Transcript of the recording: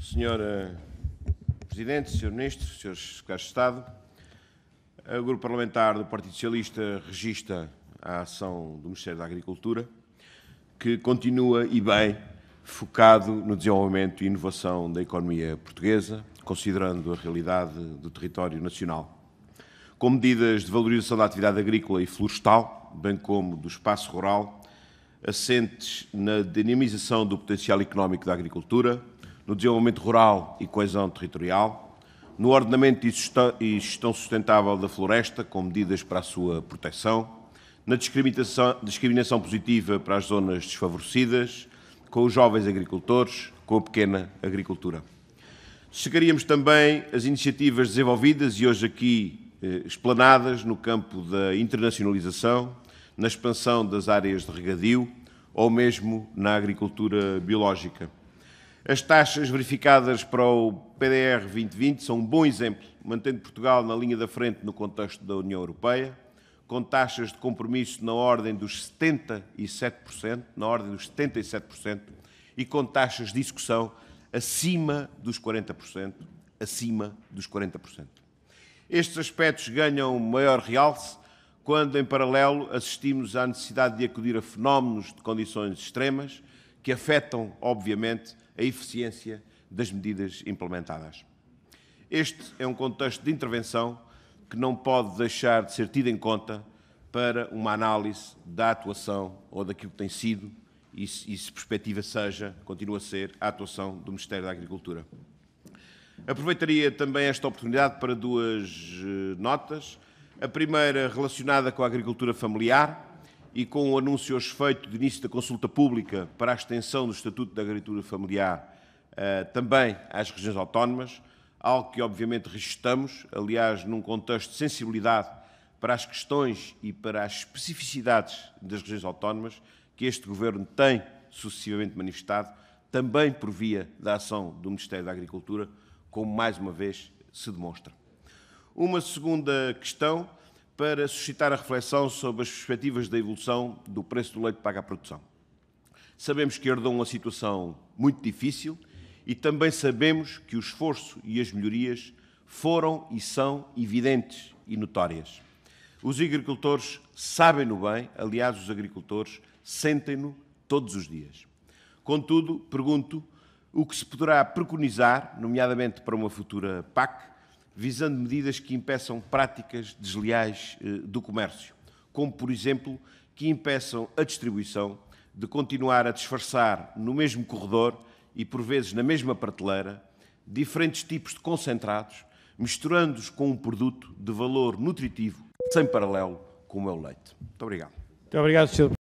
Senhora Presidente, Senhor Ministro, Senhores Secretários de Estado, o Grupo Parlamentar do Partido Socialista registra a ação do Ministério da Agricultura, que continua e bem focado no desenvolvimento e inovação da economia portuguesa, considerando a realidade do território nacional. Com medidas de valorização da atividade agrícola e florestal, bem como do espaço rural, assentes na dinamização do potencial económico da agricultura, no desenvolvimento rural e coesão territorial, no ordenamento e gestão sustentável da floresta, com medidas para a sua proteção, na discriminação, discriminação positiva para as zonas desfavorecidas, com os jovens agricultores, com a pequena agricultura. Chegaríamos também às iniciativas desenvolvidas e hoje aqui eh, explanadas no campo da internacionalização, na expansão das áreas de regadio ou mesmo na agricultura biológica. As taxas verificadas para o PDR 2020 são um bom exemplo, mantendo Portugal na linha da frente no contexto da União Europeia, com taxas de compromisso na ordem dos 77%, na ordem dos 77%, e com taxas de execução acima dos 40%, acima dos 40%. Estes aspectos ganham maior realce quando, em paralelo, assistimos à necessidade de acudir a fenómenos de condições extremas, que afetam, obviamente, a eficiência das medidas implementadas. Este é um contexto de intervenção que não pode deixar de ser tido em conta para uma análise da atuação ou daquilo que tem sido e se, perspectiva seja, continua a ser, a atuação do Ministério da Agricultura. Aproveitaria também esta oportunidade para duas eh, notas. A primeira relacionada com a agricultura familiar, e com o anúncio hoje feito de início da consulta pública para a extensão do Estatuto da Agricultura Familiar eh, também às regiões autónomas, algo que obviamente registamos, aliás, num contexto de sensibilidade para as questões e para as especificidades das regiões autónomas que este Governo tem sucessivamente manifestado, também por via da ação do Ministério da Agricultura, como mais uma vez se demonstra. Uma segunda questão para suscitar a reflexão sobre as perspectivas da evolução do preço do leite pago à produção. Sabemos que herdou uma situação muito difícil e também sabemos que o esforço e as melhorias foram e são evidentes e notórias. Os agricultores sabem-no bem, aliás, os agricultores sentem-no todos os dias. Contudo, pergunto o que se poderá preconizar, nomeadamente para uma futura PAC, visando medidas que impeçam práticas desleais eh, do comércio, como, por exemplo, que impeçam a distribuição de continuar a disfarçar no mesmo corredor e, por vezes, na mesma prateleira, diferentes tipos de concentrados, misturando-os com um produto de valor nutritivo sem paralelo, como é o leite. Muito obrigado. Muito obrigado, Sr.